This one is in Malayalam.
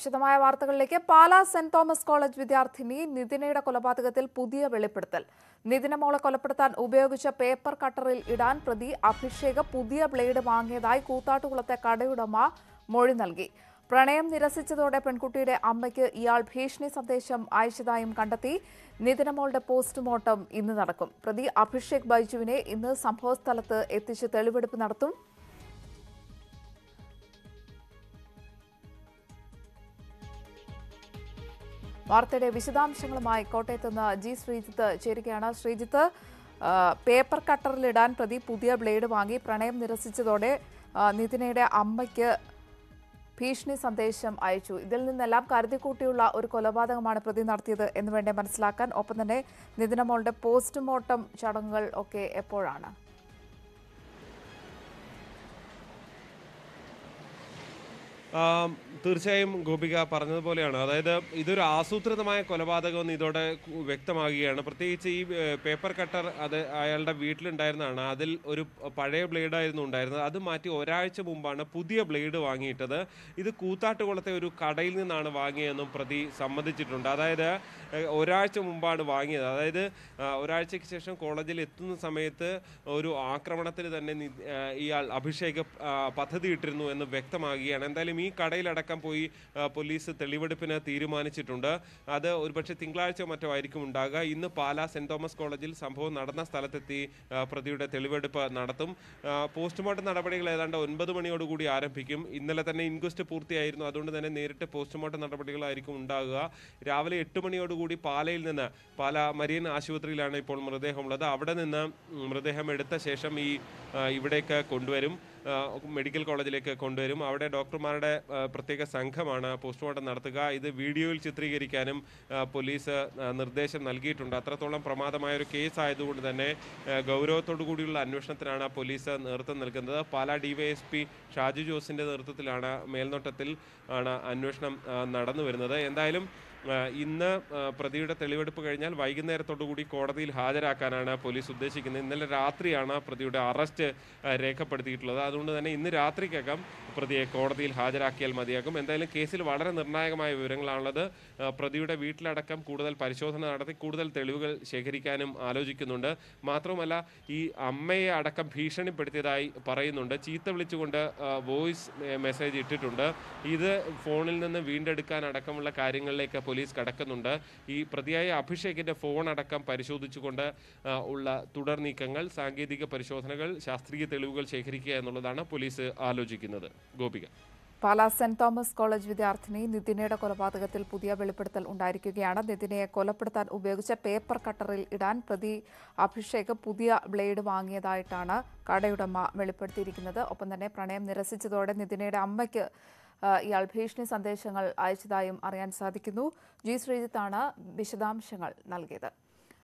വിശദമായ വാർത്തകളിലേക്ക് പാലാ സെന്റ് തോമസ് കോളേജ് വിദ്യാർത്ഥിനി നിതിനയുടെ കൊലപാതകത്തിൽ പുതിയ വെളിപ്പെടുത്തൽ നിതിന മോളെ കൊലപ്പെടുത്താൻ ഉപയോഗിച്ച പേപ്പർ കട്ടറിൽ ഇടാൻ പ്രതി അഭിഷേക് പുതിയ ബ്ലേഡ് വാങ്ങിയതായി കൂത്താട്ടുകുളത്തെ കടയുടമ മൊഴി നൽകി പ്രണയം നിരസിച്ചതോടെ പെൺകുട്ടിയുടെ അമ്മയ്ക്ക് ഇയാൾ ഭീഷണി സന്ദേശം അയച്ചതായും കണ്ടെത്തി നിതിനമോളുടെ പോസ്റ്റ്മോർട്ടം ഇന്ന് നടക്കും പ്രതി അഭിഷേക് ബൈജുവിനെ ഇന്ന് സംഭവസ്ഥലത്ത് എത്തിച്ച് തെളിവെടുപ്പ് നടത്തും വാർത്തയുടെ വിശദാംശങ്ങളുമായി കോട്ടയത്ത് നിന്ന് ജി ശ്രീജിത്ത് ചേരുകയാണ് ശ്രീജിത്ത് പേപ്പർ കട്ടറിലിടാൻ പ്രതി പുതിയ ബ്ലേഡ് വാങ്ങി പ്രണയം നിരസിച്ചതോടെ നിതിനയുടെ അമ്മയ്ക്ക് ഭീഷണി സന്ദേശം അയച്ചു ഇതിൽ നിന്നെല്ലാം കരുതിക്കൂട്ടിയുള്ള ഒരു കൊലപാതകമാണ് പ്രതി നടത്തിയത് എന്ന് വേണ്ടേ മനസ്സിലാക്കാൻ ഒപ്പം തന്നെ നിതിനമോളുടെ പോസ്റ്റ്മോർട്ടം ചടങ്ങുകൾ ഒക്കെ എപ്പോഴാണ് തീർച്ചയായും ഗോപിക പറഞ്ഞതുപോലെയാണ് അതായത് ഇതൊരു ആസൂത്രിതമായ എന്ന് ഇതോടെ വ്യക്തമാകുകയാണ് പ്രത്യേകിച്ച് ഈ പേപ്പർ കട്ടർ അത് അയാളുടെ വീട്ടിലുണ്ടായിരുന്നതാണ് അതിൽ ഒരു പഴയ ബ്ലേഡായിരുന്നു ഉണ്ടായിരുന്നത് അത് മാറ്റി ഒരാഴ്ച മുമ്പാണ് പുതിയ ബ്ലേഡ് വാങ്ങിയിട്ടത് ഇത് കൂത്താട്ടുകുളത്തെ ഒരു കടയിൽ നിന്നാണ് വാങ്ങിയതെന്നും പ്രതി സമ്മതിച്ചിട്ടുണ്ട് അതായത് ഒരാഴ്ച മുമ്പാണ് വാങ്ങിയത് അതായത് ഒരാഴ്ചയ്ക്ക് ശേഷം കോളേജിൽ എത്തുന്ന സമയത്ത് ഒരു ആക്രമണത്തിൽ തന്നെ ഇയാൾ അഭിഷേക പദ്ധതി ഇട്ടിരുന്നു എന്ന് വ്യക്തമാകുകയാണ് എന്തായാലും ഈ കടയിലടക്കം പോയി പോലീസ് തെളിവെടുപ്പിന് തീരുമാനിച്ചിട്ടുണ്ട് അത് ഒരുപക്ഷെ തിങ്കളാഴ്ച മറ്റോ ആയിരിക്കും ഉണ്ടാകുക ഇന്ന് പാലാ സെൻറ് തോമസ് കോളേജിൽ സംഭവം നടന്ന സ്ഥലത്തെത്തി പ്രതിയുടെ തെളിവെടുപ്പ് നടത്തും പോസ്റ്റ്മോർട്ടം നടപടികൾ ഏതാണ്ട് ഒൻപത് മണിയോടുകൂടി ആരംഭിക്കും ഇന്നലെ തന്നെ ഇൻക്വസ്റ്റ് പൂർത്തിയായിരുന്നു അതുകൊണ്ട് തന്നെ നേരിട്ട് പോസ്റ്റ്മോർട്ടം നടപടികളായിരിക്കും ഉണ്ടാകുക രാവിലെ എട്ട് മണിയോടുകൂടി പാലയിൽ നിന്ന് പാല മരിയൻ ആശുപത്രിയിലാണ് ഇപ്പോൾ മൃതദേഹമുള്ളത് അവിടെ നിന്ന് മൃതദേഹം എടുത്ത ശേഷം ഈ ഇവിടേക്ക് കൊണ്ടുവരും മെഡിക്കൽ കോളേജിലേക്ക് കൊണ്ടുവരും അവിടെ ഡോക്ടർമാരുടെ പ്രത്യേക സംഘമാണ് പോസ്റ്റ്മോർട്ടം നടത്തുക ഇത് വീഡിയോയിൽ ചിത്രീകരിക്കാനും പോലീസ് നിർദ്ദേശം നൽകിയിട്ടുണ്ട് അത്രത്തോളം പ്രമാദമായ ഒരു കേസ് ആയതുകൊണ്ട് തന്നെ ഗൗരവത്തോടു കൂടിയുള്ള അന്വേഷണത്തിനാണ് പോലീസ് നേതൃത്വം നൽകുന്നത് പാലാ ഡിവൈഎസ്പി ഷാജു ജോസിൻ്റെ നേതൃത്വത്തിലാണ് മേൽനോട്ടത്തിൽ ആണ് അന്വേഷണം നടന്നു വരുന്നത് എന്തായാലും ഇന്ന് പ്രതിയുടെ തെളിവെടുപ്പ് കഴിഞ്ഞാൽ വൈകുന്നേരത്തോടുകൂടി കോടതിയിൽ ഹാജരാക്കാനാണ് പോലീസ് ഉദ്ദേശിക്കുന്നത് ഇന്നലെ രാത്രിയാണ് പ്രതിയുടെ അറസ്റ്റ് രേഖപ്പെടുത്തിയിട്ടുള്ളത് അതുകൊണ്ട് തന്നെ ഇന്ന് രാത്രിക്കകം പ്രതിയെ കോടതിയിൽ ഹാജരാക്കിയാൽ മതിയാകും എന്തായാലും കേസിൽ വളരെ നിർണായകമായ വിവരങ്ങളാണുള്ളത് പ്രതിയുടെ വീട്ടിലടക്കം കൂടുതൽ പരിശോധന നടത്തി കൂടുതൽ തെളിവുകൾ ശേഖരിക്കാനും ആലോചിക്കുന്നുണ്ട് മാത്രവുമല്ല ഈ അമ്മയെ അടക്കം ഭീഷണിപ്പെടുത്തിയതായി പറയുന്നുണ്ട് ചീത്ത വിളിച്ചുകൊണ്ട് വോയിസ് മെസ്സേജ് ഇട്ടിട്ടുണ്ട് ഇത് ഫോണിൽ നിന്ന് വീണ്ടെടുക്കാൻ അടക്കമുള്ള കാര്യങ്ങളിലേക്ക് പോലീസ് കടക്കുന്നുണ്ട് ഈ പ്രതിയായ അഭിഷേകിൻ്റെ ഫോൺ അടക്കം പരിശോധിച്ചുകൊണ്ട് ഉള്ള തുടർ നീക്കങ്ങൾ സാങ്കേതിക പരിശോധനകൾ ശാസ്ത്രീയ തെളിവുകൾ ശേഖരിക്കുക എന്നുള്ളതാണ് പോലീസ് ആലോചിക്കുന്നത് Gopika Pala saint Thomas college വിദ്യാർത്ഥിനി നിതിനയുടെ കൊലപാതകത്തിൽ പുതിയ വെളിപ്പെടുത്തൽ ഉണ്ടായിരിക്കുകയാണ് നിതിനയെ കൊലപ്പെടുത്താൻ ഉപയോഗിച്ച പേപ്പർ കട്ടറിൽ ഇടാൻ പ്രതി അഭിഷേക് പുതിയ ബ്ലേഡ് വാങ്ങിയതായിട്ടാണ് കടയുടമ വെളിപ്പെടുത്തിയിരിക്കുന്നത് ഒപ്പം തന്നെ പ്രണയം നിരസിച്ചതോടെ നിതിനയുടെ അമ്മയ്ക്ക് ഇയാൾ ഭീഷണി സന്ദേശങ്ങൾ അയച്ചതായും അറിയാൻ സാധിക്കുന്നു ജി ശ്രീജിത്താണ് വിശദാംശങ്ങൾ നൽകിയത്